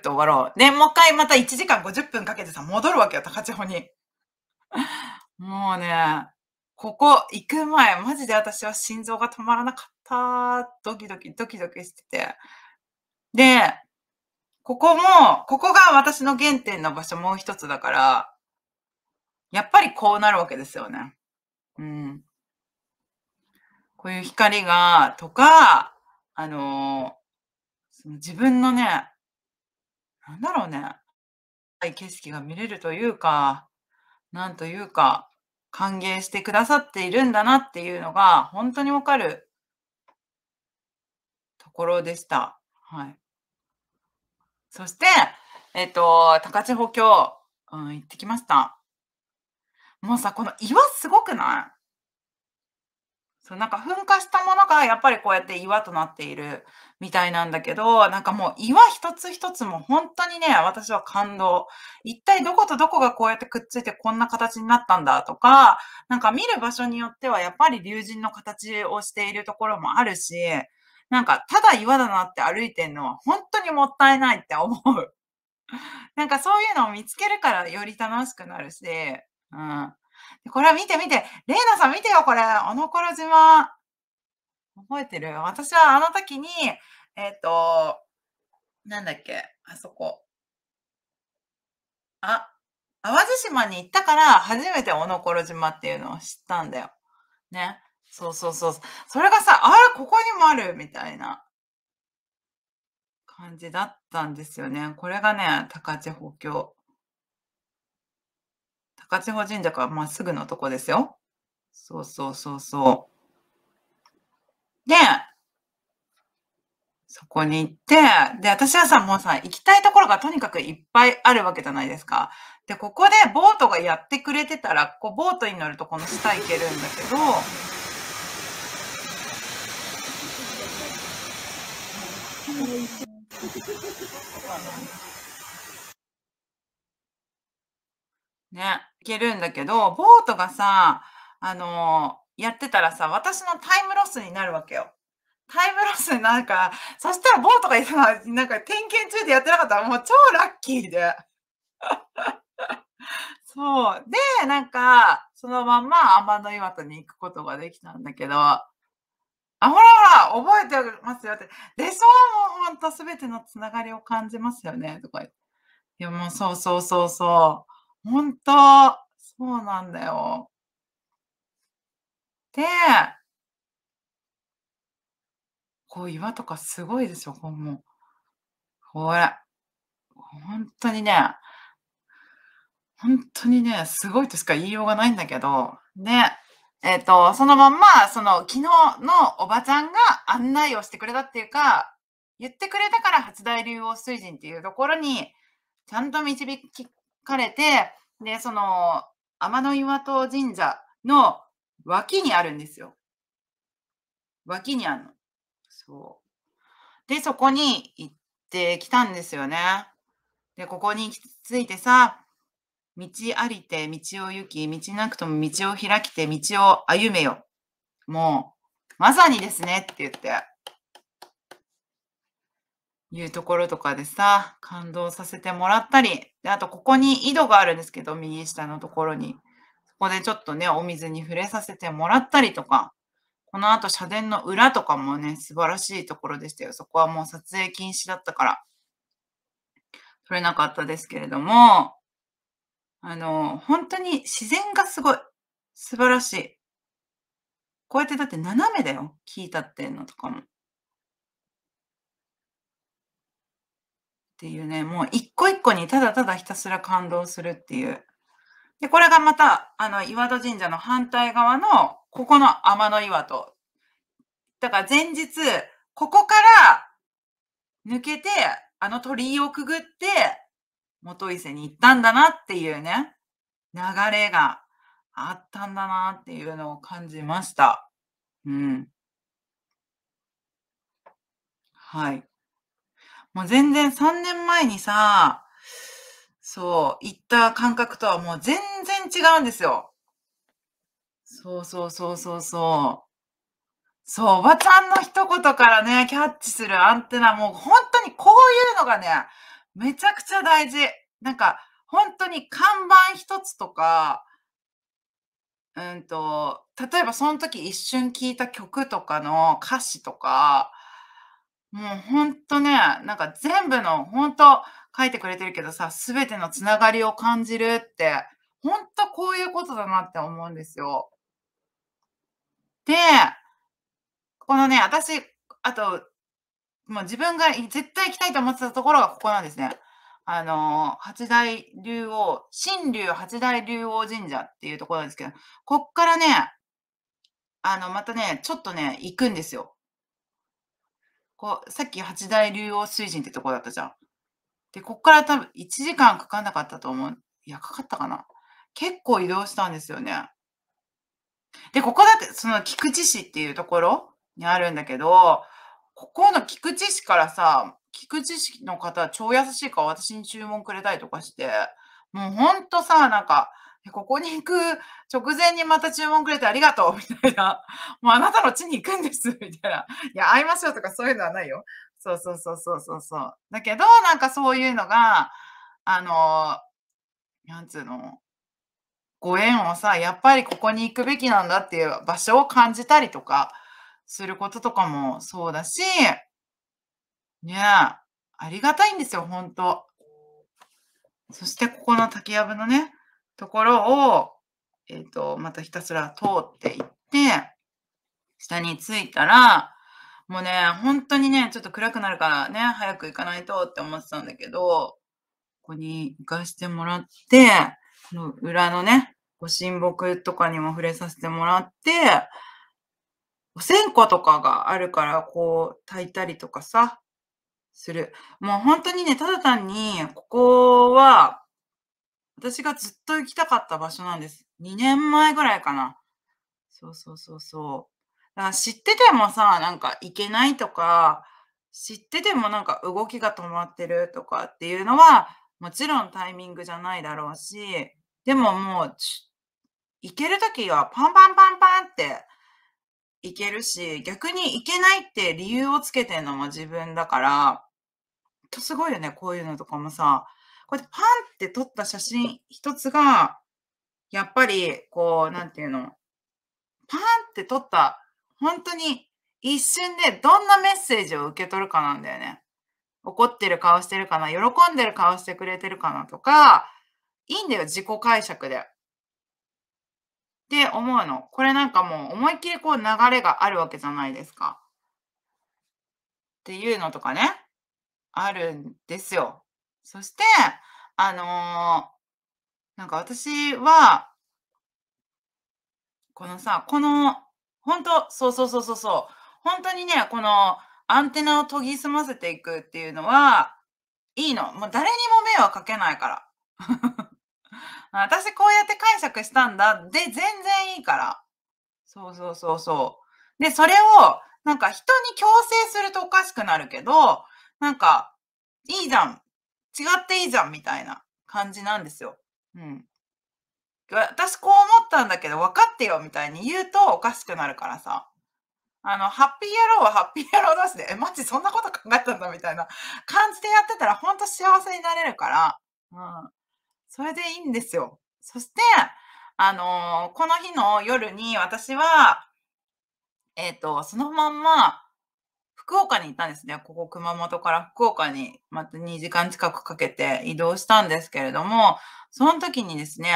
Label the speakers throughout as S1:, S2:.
S1: って終わろう。ね、もう一回また1時間50分かけてさ、戻るわけよ、高千穂に。もうね、ここ行く前、マジで私は心臓が止まらなかった。ドキドキ、ドキドキしてて。で、ここも、ここが私の原点の場所もう一つだから、やっぱりこうなるわけですよね。うん。こういう光が、とか、あのー、その自分のね、なんだろうね。はい、景色が見れるというか、なんというか、歓迎してくださっているんだなっていうのが、本当にわかるところでした。はい。そして、えっ、と、高千穂峡、うん、行ってきました。もうさ、この岩すごくないそうなんか噴火したものがやっぱりこうやって岩となっているみたいなんだけど、なんかもう岩一つ一つも本当にね、私は感動。一体どことどこがこうやってくっついてこんな形になったんだとか、なんか見る場所によってはやっぱり竜神の形をしているところもあるし、なんかただ岩だなって歩いてんのは本当にもったいないって思う。なんかそういうのを見つけるからより楽しくなるし、うん。これ見て見て、レイナさん見てよ、これ。あの頃島。覚えてる私はあの時に、えっ、ー、と、なんだっけ、あそこ。あ、淡路島に行ったから初めておのころ島っていうのを知ったんだよ。ね。そうそうそう。それがさ、あれ、ここにもあるみたいな感じだったんですよね。これがね、高千穂峡千穂神社からまっすぐのとこですよ。そうそうそうそう。で、そこに行って、で、私はさ、もうさ、行きたいところがとにかくいっぱいあるわけじゃないですか。で、ここでボートがやってくれてたら、こう、ボートに乗るとこの下行けるんだけど、ね、いけるんだけど、ボートがさ、あのー、やってたらさ、私のタイムロスになるわけよ。タイムロスになるから、そしたらボートがさ、なんか点検中でやってなかったらもう超ラッキーで。そう。で、なんか、そのまんま天の岩戸に行くことができたんだけど、あ、ほらほら、覚えてますよって。で、そうもうほんと全てのつながりを感じますよね、とか言って。いや、もうそうそうそうそう。本当そうなんだよ。で、こう岩とかすごいですよ、こもほら、本当にね、本当にね、すごいとしか言いようがないんだけど、で、えっ、ー、と、そのまんま、その昨日のおばちゃんが案内をしてくれたっていうか、言ってくれたから初大竜王水神っていうところに、ちゃんと導きかれて、で、その、天の岩戸神社の脇にあるんですよ。脇にあるの。そう。で、そこに行ってきたんですよね。で、ここに着いてさ、道ありて道を行き、道なくとも道を開きて道を歩めよ。もう、まさにですねって言って。いうところとかでさ、感動させてもらったり、であとここに井戸があるんですけど、右下のところに。そこでちょっとね、お水に触れさせてもらったりとか、この後社殿の裏とかもね、素晴らしいところでしたよ。そこはもう撮影禁止だったから、撮れなかったですけれども、あの、本当に自然がすごい。素晴らしい。こうやってだって斜めだよ。聞いたってんのとかも。っていうね、もう一個一個にただただひたすら感動するっていう。で、これがまた、あの、岩戸神社の反対側の、ここの天の岩戸。だから前日、ここから抜けて、あの鳥居をくぐって、元伊勢に行ったんだなっていうね、流れがあったんだなっていうのを感じました。うん。はい。もう全然3年前にさ、そう、行った感覚とはもう全然違うんですよ。そうそうそうそうそう。そう、おばちゃんの一言からね、キャッチするアンテナ、もう本当にこういうのがね、めちゃくちゃ大事。なんか、本当に看板一つとか、うんと、例えばその時一瞬聴いた曲とかの歌詞とか、もうほんとね、なんか全部のほんと書いてくれてるけどさ、全てのつながりを感じるって、ほんとこういうことだなって思うんですよ。で、このね、私、あと、もう自分が絶対行きたいと思ってたところがここなんですね。あの、八大竜王、新竜八大竜王神社っていうところなんですけど、こっからね、あの、またね、ちょっとね、行くんですよ。こう、さっき八大竜王水神ってとこだったじゃん。で、こっから多分1時間かかんなかったと思う。いや、かかったかな。結構移動したんですよね。で、ここだって、その菊池市っていうところにあるんだけど、ここの菊池市からさ、菊池市の方超優しいから私に注文くれたりとかして、もうほんとさ、なんか、ここに行く直前にまた注文くれてありがとう みたいな。もうあなたの地に行くんですみたいな。いや、会いましょうとかそういうのはないよ。そうそうそうそうそうそう。だけど、なんかそういうのが、あの、なんつうの、ご縁をさ、やっぱりここに行くべきなんだっていう場所を感じたりとかすることとかもそうだし、ねえ、ありがたいんですよ、本当そしてここの竹やぶのね、ところを、えっ、ー、と、またひたすら通っていって、下に着いたら、もうね、本当にね、ちょっと暗くなるからね、早く行かないとって思ってたんだけど、ここに行かしてもらって、この裏のね、ご神木とかにも触れさせてもらって、お線香とかがあるから、こう、炊いたりとかさ、する。もう本当にね、ただ単に、ここは、私がずっと行きたかった場所なんです。2年前ぐらいかな。そうそうそうそう。だから知っててもさ、なんか行けないとか、知っててもなんか動きが止まってるとかっていうのは、もちろんタイミングじゃないだろうし、でももう、行けるときはパンパンパンパンって行けるし、逆に行けないって理由をつけてんのも自分だから、とすごいよね、こういうのとかもさ。こうやってパンって撮った写真一つが、やっぱり、こう、なんていうの、パンって撮った、本当に一瞬でどんなメッセージを受け取るかなんだよね。怒ってる顔してるかな、喜んでる顔してくれてるかなとか、いいんだよ、自己解釈で。って思うの。これなんかもう思いっきりこう流れがあるわけじゃないですか。っていうのとかね、あるんですよ。そして、あのー、なんか私は、このさ、この、本当そうそうそうそうそう、本当にね、このアンテナを研ぎ澄ませていくっていうのは、いいの。もう誰にも迷惑かけないから。私こうやって解釈したんだ。で、全然いいから。そうそうそうそう。で、それを、なんか人に強制するとおかしくなるけど、なんか、いいじゃん。違っていいじゃんみたいな感じなんですよ。うん。私こう思ったんだけど分かってよみたいに言うとおかしくなるからさ。あの、ハッピー野郎はハッピー野郎だしで、え、マジそんなこと考えたんだみたいな感じでやってたら本当幸せになれるから、うん。それでいいんですよ。そして、あのー、この日の夜に私は、えっ、ー、と、そのまんま、福岡に行ったんですね。ここ熊本から福岡にまた2時間近くかけて移動したんですけれども、その時にですね、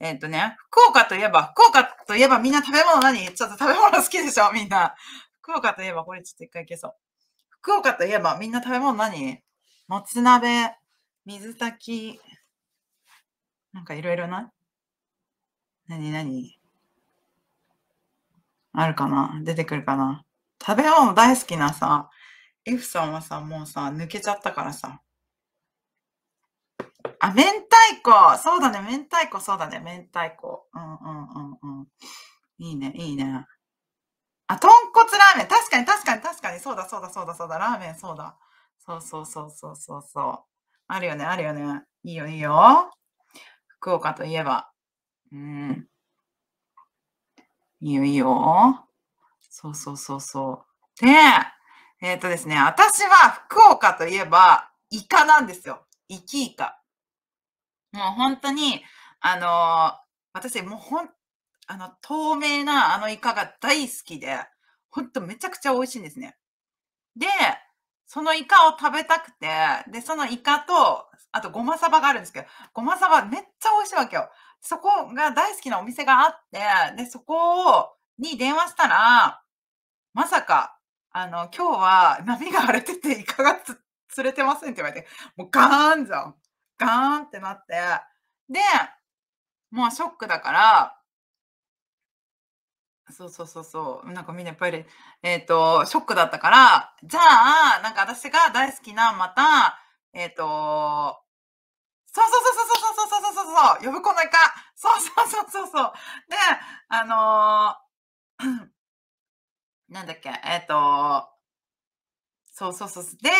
S1: えっ、ー、とね、福岡といえば、福岡といえばみんな食べ物何ちょっと食べ物好きでしょみんな。福岡といえば、これちょっと一回いけそう。福岡といえばみんな食べ物何もつ鍋、水炊き、なんかいろいろな何何あるかな出てくるかな食べ物大好きなさ、F フさんはさ、もうさ、抜けちゃったからさ。あ、明太子そうだね、明太子、そうだね、明太子。うんうんうんうん。いいね、いいね。あ、豚骨ラーメン。確かに、確かに、確かに。そうだ、そうだ、そうだ、そうだ。ラーメン、そうだ。そうそうそうそうそうそう。あるよね、あるよね。いいよ、いいよ。福岡といえば。うん。いいよ、いいよ。そうそうそうそう。で、えっ、ー、とですね、私は福岡といえば、イカなんですよ。イキイカ。もう本当に、あのー、私、もうほん、あの、透明なあのイカが大好きで、ほんとめちゃくちゃ美味しいんですね。で、そのイカを食べたくて、で、そのイカと、あとごまサバがあるんですけど、ごまサバめっちゃ美味しいわけよ。そこが大好きなお店があって、で、そこに電話したら、まさか、あの、今日は波が荒れててイカが釣れてませんって言われて、もうガーンじゃん。ガーンってなって、で、もうショックだから、そうそうそうそう、なんかみんなやっぱり、えっ、ー、と、ショックだったから、じゃあ、なんか私が大好きな、また、えっ、ー、と、そうそうそうそうそうそうそうそうそう、呼ぶ子のイカ、そうそうそうそうそう、で、あのーなんだっけ、えっ、ー、と、そうそうそう。で、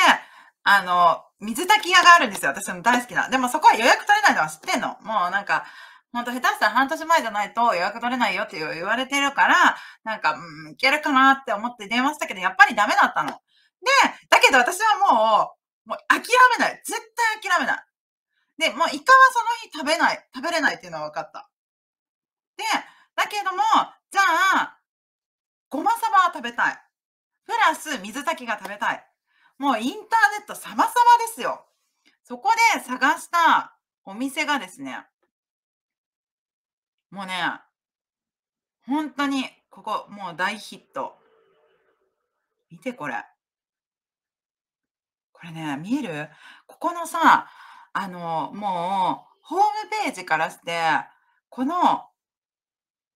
S1: あの、水炊き屋があるんですよ。私の大好きな。でもそこは予約取れないのは知ってんの。もうなんか、ほんと下手したら半年前じゃないと予約取れないよって言われてるから、なんか、うん、いけるかなって思って電話したけど、やっぱりダメだったの。で、だけど私はもう、もう諦めない。絶対諦めない。で、もうイカはその日食べない、食べれないっていうのは分かった。で、だけども、じゃあ、食べたい。プラス水炊きが食べたい。もうインターネット様々ですよ。そこで探したお店がですね、もうね、本当にここもう大ヒット。見てこれ。これね、見えるここのさ、あの、もうホームページからして、この、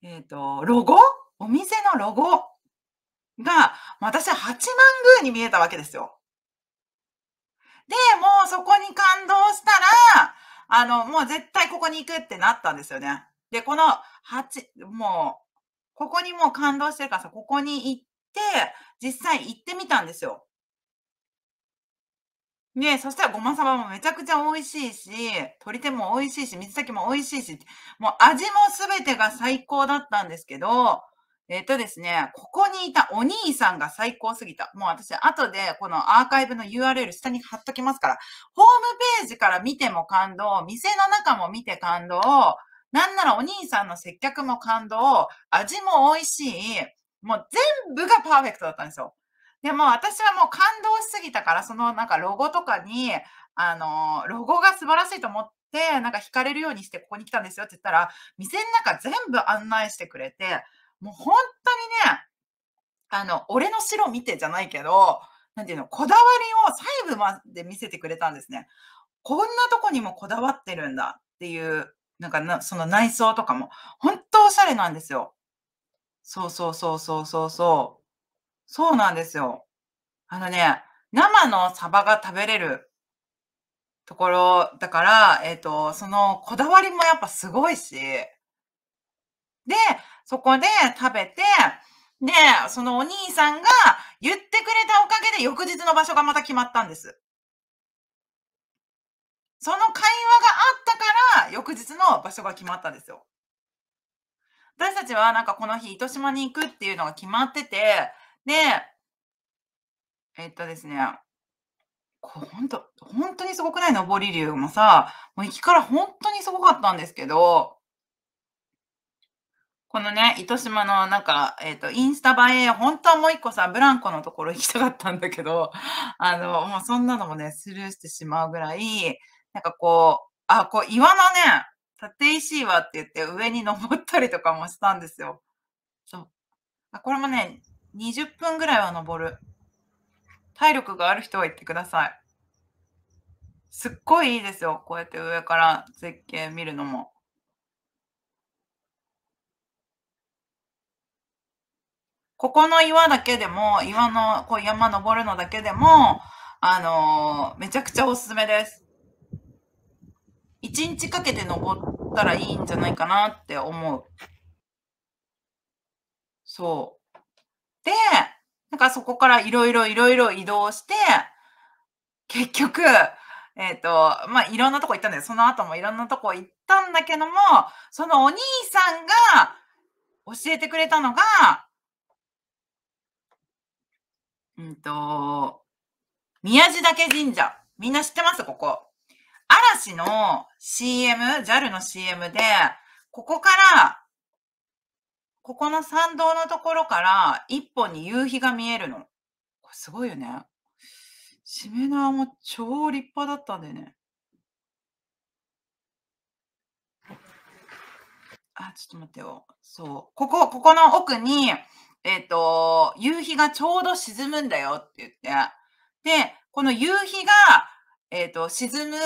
S1: えっ、ー、と、ロゴお店のロゴが、私は八万宮に見えたわけですよ。で、もうそこに感動したら、あの、もう絶対ここに行くってなったんですよね。で、この八、もう、ここにもう感動してるからさ、ここに行って、実際行ってみたんですよ。ねそしたらごまさばもめちゃくちゃ美味しいし、鶏手も美味しいし、水炊きも美味しいし、もう味もすべてが最高だったんですけど、えっ、とですね、ここにいたお兄さんが最高すぎた。もう私、後でこのアーカイブの URL 下に貼っときますから、ホームページから見ても感動、店の中も見て感動、なんならお兄さんの接客も感動、味も美味しい、もう全部がパーフェクトだったんですよ。でも私はもう感動しすぎたから、そのなんかロゴとかに、あの、ロゴが素晴らしいと思って、なんか惹かれるようにしてここに来たんですよって言ったら、店の中全部案内してくれて、もう本当にね、あの、俺の白見てじゃないけど、なんていうの、こだわりを細部まで見せてくれたんですね。こんなとこにもこだわってるんだっていう、なんかな、その内装とかも、本当おしゃれなんですよ。そうそうそうそうそうそう。そうなんですよ。あのね、生のサバが食べれるところだから、えっ、ー、と、そのこだわりもやっぱすごいし、で、そこで食べて、で、そのお兄さんが言ってくれたおかげで翌日の場所がまた決まったんです。その会話があったから翌日の場所が決まったんですよ。私たちはなんかこの日糸島に行くっていうのが決まってて、で、えっとですね、本当、本当にすごくない登り竜もさ、もう行きから本当にすごかったんですけど、このね、糸島のなんか、えっ、ー、と、インスタ映え、本当はもう一個さ、ブランコのところ行きたかったんだけど、あの、もうそんなのもね、スルーしてしまうぐらい、なんかこう、あ、こう岩のね、縦石岩って言って上に登ったりとかもしたんですよ。そう。あこれもね、20分ぐらいは登る。体力がある人は行ってください。すっごいいいですよ。こうやって上から絶景見るのも。ここの岩だけでも、岩の、こう山登るのだけでも、あのー、めちゃくちゃおすすめです。一日かけて登ったらいいんじゃないかなって思う。そう。で、なんかそこからいろいろいろいろ移動して、結局、えっ、ー、と、まあ、いろんなとこ行ったんだよ。その後もいろんなとこ行ったんだけども、そのお兄さんが教えてくれたのが、うんと、宮地岳神社。みんな知ってますここ。嵐の CM、JAL の CM で、ここから、ここの参道のところから一本に夕日が見えるの。これすごいよね。しめ縄も超立派だったんだよね。あ、ちょっと待ってよ。そう。ここ、ここの奥に、えっ、ー、と、夕日がちょうど沈むんだよって言って。で、この夕日が、えっ、ー、と、沈む、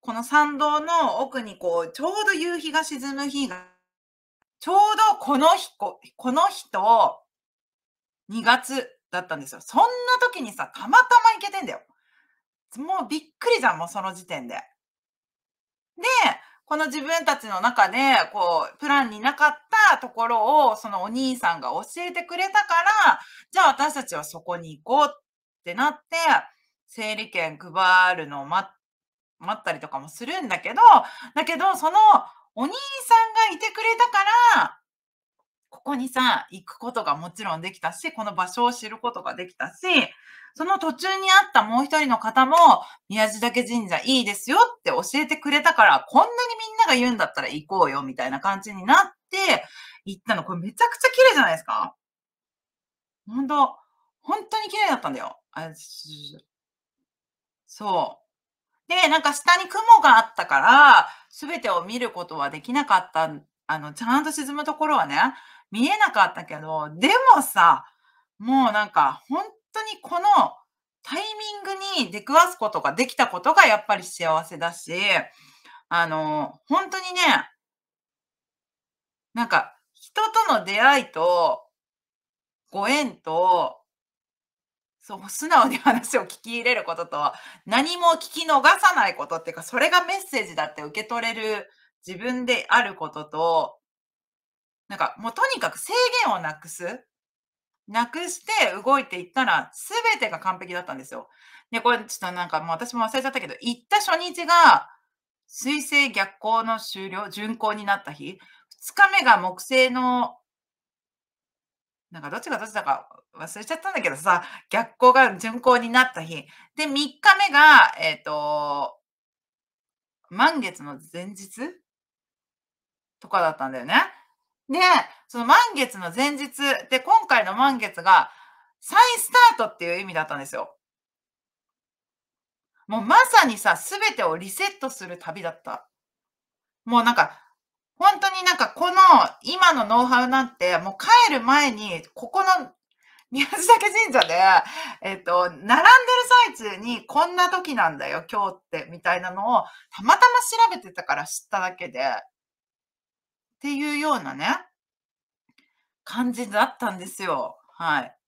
S1: この参道の奥にこう、ちょうど夕日が沈む日が、ちょうどこの日、この日と2月だったんですよ。そんな時にさ、たまたま行けてんだよ。もうびっくりじゃん、もうその時点で。で、この自分たちの中で、こう、プランになかったところを、そのお兄さんが教えてくれたから、じゃあ私たちはそこに行こうってなって、整理券配るのを待ったりとかもするんだけど、だけど、そのお兄さんがいてくれたから、ここにさ、行くことがもちろんできたし、この場所を知ることができたし、その途中にあったもう一人の方も、宮地岳神社いいですよって教えてくれたから、こんなにみんなが言うんだったら行こうよ、みたいな感じになって、行ったの。これめちゃくちゃ綺麗じゃないですか本当本当に綺麗だったんだよ。そう。で、なんか下に雲があったから、すべてを見ることはできなかったんあの、ちゃんと沈むところはね、見えなかったけど、でもさ、もうなんか、本当にこのタイミングに出くわすことができたことがやっぱり幸せだし、あの、本当にね、なんか、人との出会いと、ご縁と、そう、素直に話を聞き入れることと、何も聞き逃さないことっていうか、それがメッセージだって受け取れる自分であることと、なんかもうとにかく制限をなくす。なくして動いていったら、すべてが完璧だったんですよ。で、これちょっとなんかもう私も忘れちゃったけど、行った初日が、水星逆行の終了、巡行になった日、2日目が木星の、なんかどっちがどっちだか忘れちゃったんだけどさ、逆行が巡行になった日、で、3日目が、えっ、ー、と、満月の前日とかだったんだよね。で、その満月の前日で、今回の満月が再スタートっていう意味だったんですよ。もうまさにさ、すべてをリセットする旅だった。もうなんか、本当になんかこの今のノウハウなんて、もう帰る前に、ここの宮津岳神社で、えっ、と、並んでる最中にこんな時なんだよ、今日って、みたいなのを、たまたま調べてたから知っただけで、っていうようなね、感じだったんですよ。はい。